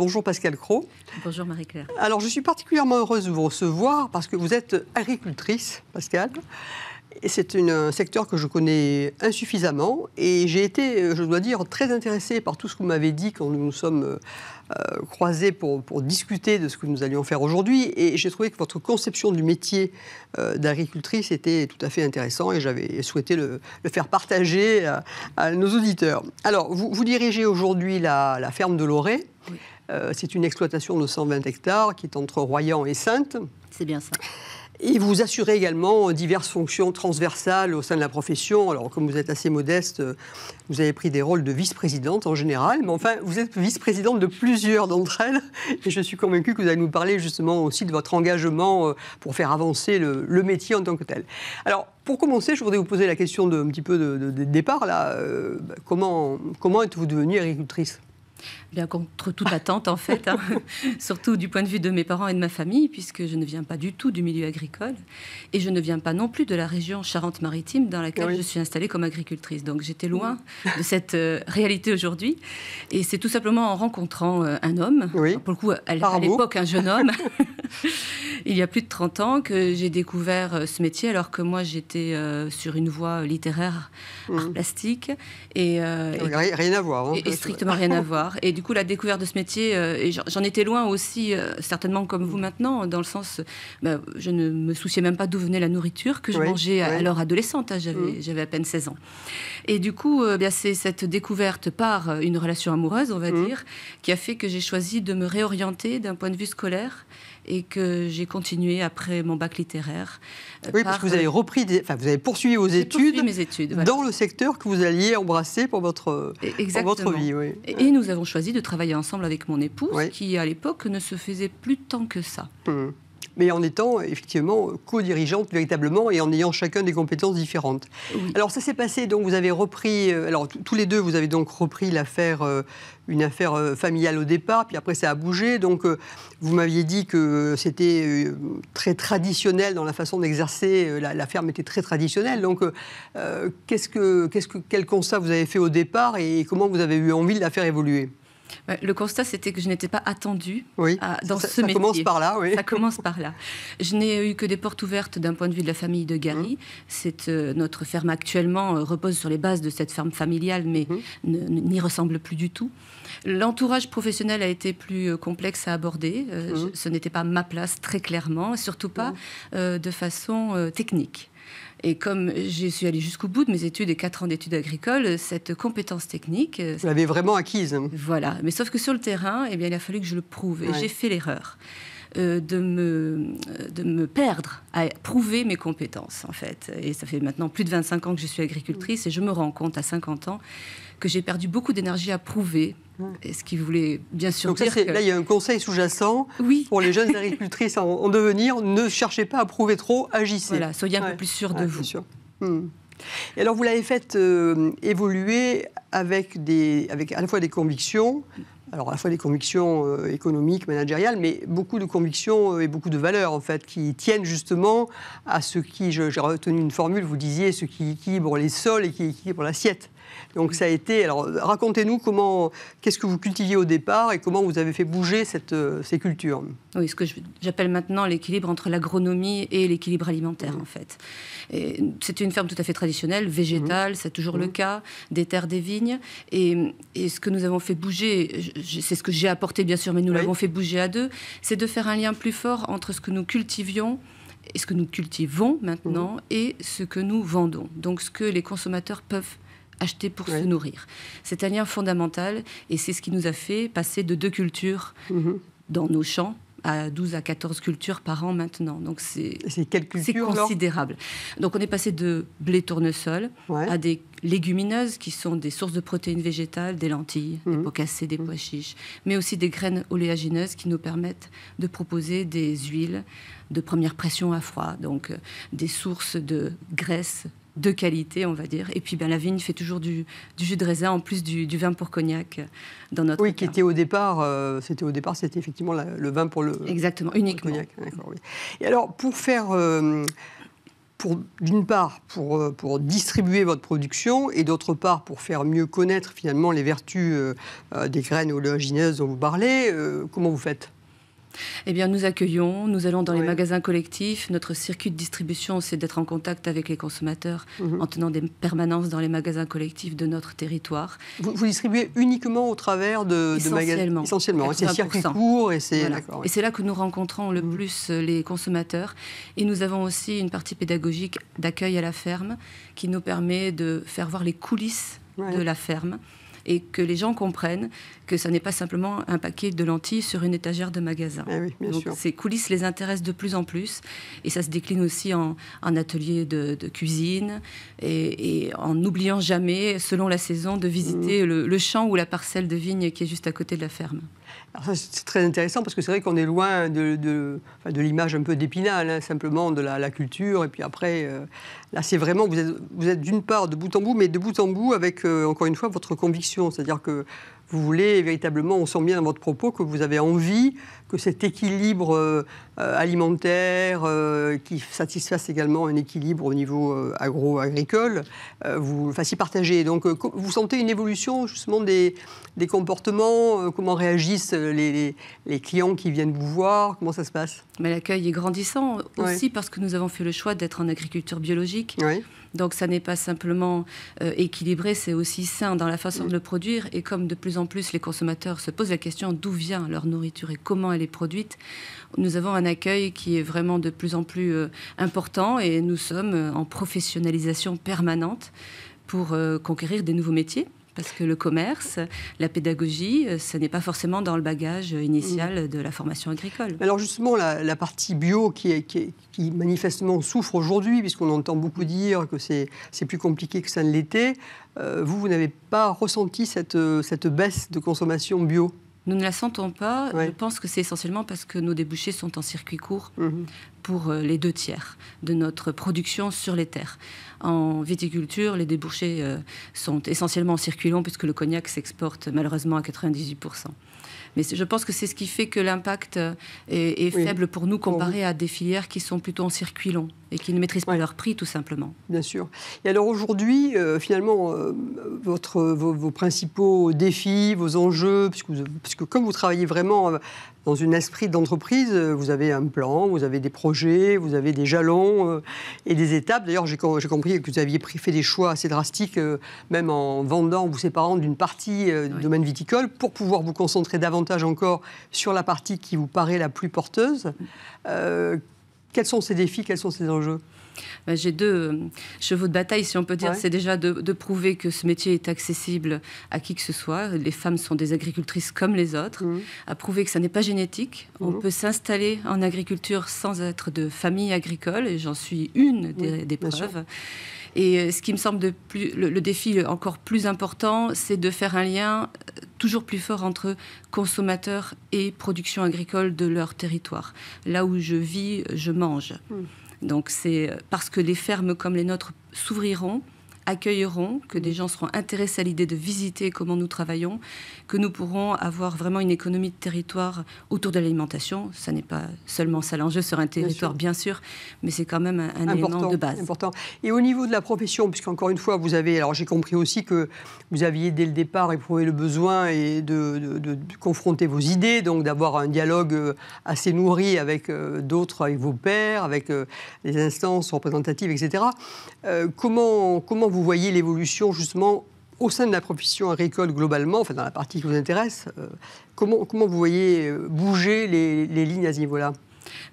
Bonjour Pascal cro Bonjour Marie-Claire. Alors je suis particulièrement heureuse de vous recevoir parce que vous êtes agricultrice, Pascal. C'est un secteur que je connais insuffisamment et j'ai été, je dois dire, très intéressée par tout ce que vous m'avez dit quand nous nous sommes euh, croisés pour, discuter de ce que nous allions faire aujourd'hui. Et j'ai trouvé que votre conception du métier euh, d'agricultrice était tout à fait intéressante et j'avais souhaité le, faire partager à, nos auditeurs. Alors, vous, vous dirigez aujourd'hui la, ferme de Lorée. Oui. Euh, c'est une exploitation de 120 hectares qui est entre Royan et Sainte. C'est bien ça. Et vous assurez également diverses fonctions transversales au sein de la profession. Alors, comme vous êtes assez modeste, euh, vous avez pris des rôles de vice-présidente en général, mais enfin, vous êtes vice-présidente de plusieurs d'entre elles. Et je suis convaincue que vous allez nous parler justement aussi de votre engagement euh, pour faire avancer le, métier en tant que tel. Alors, pour commencer, je voudrais vous poser la question de, un petit peu de, départ, là. Bah, comment comment êtes-vous devenue agricultrice contre toute attente en fait, hein. surtout du point de vue de mes parents et de ma famille, puisque je ne viens pas du tout du milieu agricole et je ne viens pas non plus de la région Charente-Maritime dans laquelle je suis installée comme agricultrice. Donc j'étais loin de cette euh, réalité aujourd'hui et c'est tout simplement en rencontrant euh, un homme, pour le coup à l'époque un jeune homme, il y a plus de 30 ans que j'ai découvert euh, ce métier alors que moi j'étais euh, sur une voie euh, littéraire, mmh. art plastique. Et, rien, à voir. Hein, et, strictement rien à voir. Et du coup, la découverte de ce métier, j'en étais loin aussi, certainement comme vous mmh. maintenant, dans le sens, bah, je ne me souciais même pas d'où venait la nourriture que je mangeais alors adolescente. Hein, mmh. j'avais à peine 16 ans. Et du coup, bah, c'est cette découverte par une relation amoureuse, on va dire, qui a fait que j'ai choisi de me réorienter d'un point de vue scolaire et que j'ai continué après mon bac littéraire. Euh, oui, parce que vous avez repris, vous avez poursuivi vos études, dans le secteur que vous alliez embrasser pour votre, votre vie. Et, nous avons choisi de travailler ensemble avec mon épouse, qui à l'époque ne se faisait plus tant que ça. Mmh mais en étant effectivement co dirigeante véritablement et en ayant chacun des compétences différentes. Alors ça s'est passé, donc vous avez repris, euh, alors tous les deux, vous avez donc repris l'affaire, euh, une affaire euh, familiale au départ, puis après ça a bougé, donc vous m'aviez dit que c'était très traditionnel dans la façon d'exercer, la, la, ferme était très traditionnelle, donc qu'est-ce que, qu'est-ce que, quel constat vous avez fait au départ et comment vous avez eu envie de la faire évoluer le constat, c'était que je n'étais pas attendue dans ce ça métier. Ça commence par là, oui. Ça commence par là. Je n'ai eu que des portes ouvertes d'un point de vue de la famille de Gary. Mmh. Euh, notre ferme actuellement euh, repose sur les bases de cette ferme familiale, mais mmh. n'y ressemble plus du tout. L'entourage professionnel a été plus euh, complexe à aborder. Mmh. ce n'était pas ma place très clairement, surtout pas de façon technique. Et comme je suis allée jusqu'au bout de mes études et quatre ans d'études agricoles, cette compétence technique... Euh, Vous l'avez vraiment acquise. Hein. Voilà. Mais sauf que sur le terrain, eh bien, il a fallu que je le prouve. Et j'ai fait l'erreur. Euh, de, me, euh, me perdre à prouver mes compétences, en fait. Et ça fait maintenant plus de 25 ans que je suis agricultrice et je me rends compte à 50 ans que j'ai perdu beaucoup d'énergie à prouver. Mmh. ce qui voulait bien sûr Donc dire Là, il y a un conseil sous-jacent oui. pour les jeunes agricultrices en, devenir. Ne cherchez pas à prouver trop, agissez. Voilà, soyez un peu plus sûr de mmh. vous. alors, vous l'avez fait euh, évoluer avec, des, avec à la fois des convictions, alors à la fois des convictions euh, économiques, managériales, mais beaucoup de convictions euh, et beaucoup de valeurs en fait, qui tiennent justement à ce qui, j'ai retenu une formule, vous disiez, ce qui équilibre les sols et qui équilibre l'assiette. Donc ça a été. Alors racontez-nous comment, qu'est-ce que vous cultiviez au départ et comment vous avez fait bouger cette, euh, ces cultures. Oui, ce que j'appelle maintenant l'équilibre entre l'agronomie et l'équilibre alimentaire en fait. C'était une ferme tout à fait traditionnelle, végétale, mhm. c'est toujours le mhm. cas, des terres, des vignes. Et, et, ce que nous avons fait bouger, c'est ce que j'ai apporté bien sûr, mais nous l'avons fait bouger à deux, c'est de faire un lien plus fort entre ce que nous cultivions et ce que nous cultivons maintenant mhm. et ce que nous vendons. Donc ce que les consommateurs peuvent acheter pour se nourrir. C'est un lien fondamental et c'est ce qui nous a fait passer de deux cultures mhm. dans nos champs à 12 à 14 cultures par an maintenant. Donc c'est considérable. Donc on est passé de blé tournesol à des légumineuses qui sont des sources de protéines végétales, des lentilles, des des mhm. cassés, des mhm. pois chiches, mais aussi des graines oléagineuses qui nous permettent de proposer des huiles de première pression à froid, donc euh, des sources de graisse de qualité, on va dire. Et puis ben, la vigne fait toujours du, jus de raisin en plus du, vin pour cognac euh, dans notre. Oui, qui était au départ, euh, c'était au départ, c'était effectivement le vin pour le. Exactement, uniquement. Cognac. Et alors pour faire. Euh, d'une part pour, pour, distribuer votre production et d'autre part pour faire mieux connaître finalement les vertus des graines oléagineuses dont vous parlez. comment vous faites eh bien, nous accueillons, nous allons dans les magasins collectifs. Notre circuit de distribution, c'est d'être en contact avec les consommateurs mhm. en tenant des permanences dans les magasins collectifs de notre territoire. Vous, distribuez uniquement au travers de, magasins Essentiellement. C'est circuit court et c'est. là que nous rencontrons le mhm. plus euh, les consommateurs. Et nous avons aussi une partie pédagogique d'accueil à la ferme qui nous permet de faire voir les coulisses de la ferme et que les gens comprennent que ce n'est pas simplement un paquet de lentilles sur une étagère de magasin. Ah Donc ces coulisses les intéressent de plus en plus et ça se décline aussi en, en atelier de, cuisine et, en n'oubliant jamais, selon la saison, de visiter mmh. le champ ou la parcelle de vigne qui est juste à côté de la ferme. C'est très intéressant parce que c'est vrai qu'on est loin de, de, l'image un peu d'épinal, hein, simplement de la, culture. Et puis après, euh, là, c'est vraiment, vous êtes, d'une part de bout en bout, mais de bout en bout avec, euh, encore une fois, votre conviction. C'est-à-dire que vous voulez véritablement, on sent bien dans votre propos que vous avez envie que cet équilibre euh, alimentaire, euh, qui satisfasse également un équilibre au niveau euh, agro-agricole, vous fassiez partager. Donc vous sentez une évolution justement des, comportements, comment réagissent les, clients qui viennent vous voir, comment ça se passe Mais l'accueil est grandissant aussi parce que nous avons fait le choix d'être en agriculture biologique. Donc ça n'est pas simplement euh, équilibré, c'est aussi sain dans la façon de le produire. Et comme de plus en plus les consommateurs se posent la question d'où vient leur nourriture et comment elle est produite, nous avons un accueil qui est vraiment de plus en plus euh, important et nous sommes euh, en professionnalisation permanente pour conquérir des nouveaux métiers parce que le commerce, la pédagogie, ce euh, n'est pas forcément dans le bagage initial mm. de la formation agricole. Alors justement, la, partie bio qui, qui, manifestement souffre aujourd'hui, puisqu'on entend beaucoup dire que c'est plus compliqué que ça ne l'était, euh, vous, vous n'avez pas ressenti cette euh, baisse de consommation bio nous ne la sentons pas. Je pense que c'est essentiellement parce que nos débouchés sont en circuit court mhm. pour euh, les deux tiers de notre production sur les terres. En viticulture, les débouchés euh, sont essentiellement en circuit long puisque le cognac s'exporte malheureusement à 98%. Mais je pense que c'est ce qui fait que l'impact euh, est, faible pour nous comparé à des filières qui sont plutôt en circuit long et qui ne maîtrisent pas leur prix, tout simplement. Bien sûr. Et alors aujourd'hui, euh, finalement, euh, votre, vos, principaux défis, vos enjeux, puisque, comme vous travaillez vraiment dans un esprit d'entreprise, vous avez un plan, vous avez des projets, vous avez des jalons et des étapes. D'ailleurs, j'ai compris que vous aviez fait des choix assez drastiques, même en vendant, vous séparant d'une partie du domaine viticole, pour pouvoir vous concentrer davantage encore sur la partie qui vous paraît la plus porteuse. Euh, quels sont ces défis, quels sont ces enjeux bah, j'ai deux euh, chevaux de bataille, si on peut dire. C'est déjà de, prouver que ce métier est accessible à qui que ce soit. Les femmes sont des agricultrices comme les autres. Mmh. À prouver que ça n'est pas génétique. On mmh. peut s'installer en agriculture sans être de famille agricole. Et j'en suis une des, preuves. Et euh, ce qui me semble le, défi encore plus important, c'est de faire un lien euh, toujours plus fort entre consommateurs et production agricole de leur territoire. Là où je vis, je mange. Hmm. Donc c'est euh, parce que les fermes comme les nôtres s'ouvriront accueilleront, que des gens seront intéressés à l'idée de visiter comment nous travaillons, que nous pourrons avoir vraiment une économie de territoire autour de l'alimentation. Ça n'est pas seulement ça l'enjeu sur un territoire, bien sûr, mais c'est quand même un, élément de base. Important. Et au niveau de la profession, puisque encore une fois, vous avez, alors j'ai compris aussi que vous aviez dès le départ éprouvé le besoin et de, de, confronter vos idées, donc d'avoir un dialogue euh, assez nourri avec euh, d'autres, avec vos pairs, avec euh, les instances représentatives, etc. comment, comment vous vous voyez l'évolution justement au sein de la profession agricole globalement, enfin dans la partie qui vous intéresse, euh, comment, comment vous voyez euh, bouger les, les lignes à ce niveau-là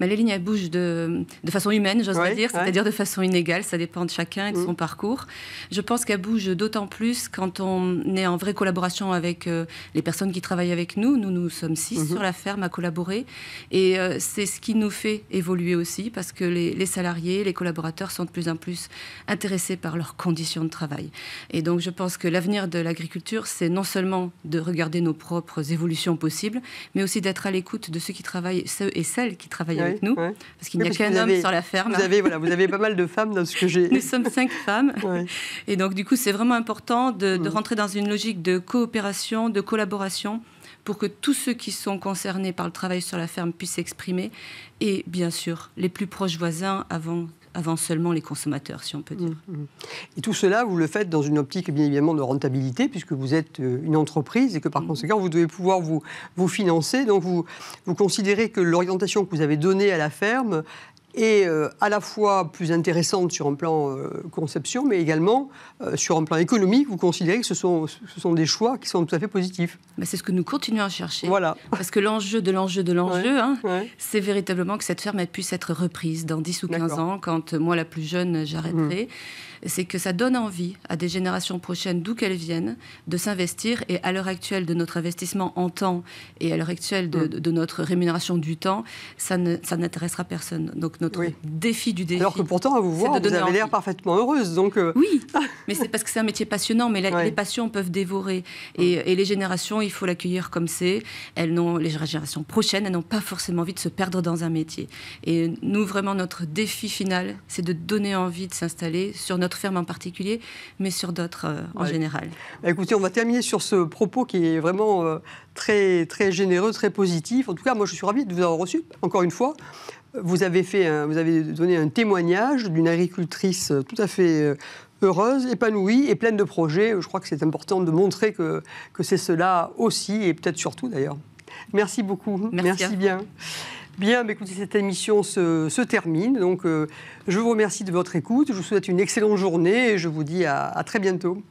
les lignes, elles bougent de, de façon humaine, j'ose dire, c'est-à-dire de façon inégale. Ça dépend de chacun et de mm. son parcours. Je pense qu'elles bougent d'autant plus quand on est en vraie collaboration avec euh, les personnes qui travaillent avec nous. Nous, nous sommes six mm-hmm. sur la ferme à collaborer. Et euh, c'est ce qui nous fait évoluer aussi, parce que les, salariés, les collaborateurs sont de plus en plus intéressés par leurs conditions de travail. Et donc, je pense que l'avenir de l'agriculture, c'est non seulement de regarder nos propres évolutions possibles, mais aussi d'être à l'écoute de ceux qui travaillent, ceux et celles qui travaillent avec nous, parce qu'il n'y a qu'un homme sur la ferme. Vous avez, voilà, vous avez pas mal de femmes dans ce que j'ai. Nous sommes cinq femmes. Et donc, du coup, c'est vraiment important de, de, mm. rentrer dans une logique de coopération, de collaboration, pour que tous ceux qui sont concernés par le travail sur la ferme puissent s'exprimer. Et bien sûr, les plus proches voisins, avant avant seulement les consommateurs, si on peut dire. Mm, mm. Et tout cela, vous le faites dans une optique bien évidemment de rentabilité, puisque vous êtes euh, une entreprise et que par mm. conséquent, vous devez pouvoir vous, vous financer. Donc vous, vous considérez que l'orientation que vous avez donnée à la ferme, et euh, à la fois plus intéressante sur un plan euh, conception, mais également euh, sur un plan économique, vous considérez que ce sont, ce sont des choix qui sont tout à fait positifs mais bah, C'est ce que nous continuons à chercher. Voilà. Parce que l'enjeu de l'enjeu de l'enjeu, hein, c'est véritablement que cette ferme puisse être reprise dans 10 ou 15 ans, quand moi, la plus jeune, j'arrêterai. Mmh c'est que ça donne envie à des générations prochaines, d'où qu'elles viennent, de s'investir. Et à l'heure actuelle de notre investissement en temps et à l'heure actuelle de, mm. notre rémunération du temps, ça n'intéressera ça personne. Donc notre défi du défi. Alors que pourtant, à vous voir, vous avez l'air parfaitement heureuse. Donc euh, Oui, mais c'est parce que c'est un métier passionnant, mais les passions peuvent dévorer. Mm. Et, et les générations, il faut l'accueillir comme c'est. Elles n'ont, les générations prochaines, elles n'ont pas forcément envie de se perdre dans un métier. Et nous, vraiment, notre défi final, c'est de donner envie de s'installer sur notre fermes ferme en particulier, mais sur d'autres euh, en général. Bah, écoutez, on va terminer sur ce propos qui est vraiment euh, très, très généreux, très positif. En tout cas, moi, je suis ravi de vous avoir reçu, encore une fois. Vous avez, fait vous avez donné un témoignage d'une agricultrice tout à fait euh, heureuse, épanouie et pleine de projets. Je crois que c'est important de montrer que, que c'est cela aussi, et peut-être surtout d'ailleurs. Merci beaucoup. Merci, Merci bien. Bien, écoutez, cette émission se, termine. Donc, euh, je vous remercie de votre écoute. Je vous souhaite une excellente journée et je vous dis à très bientôt.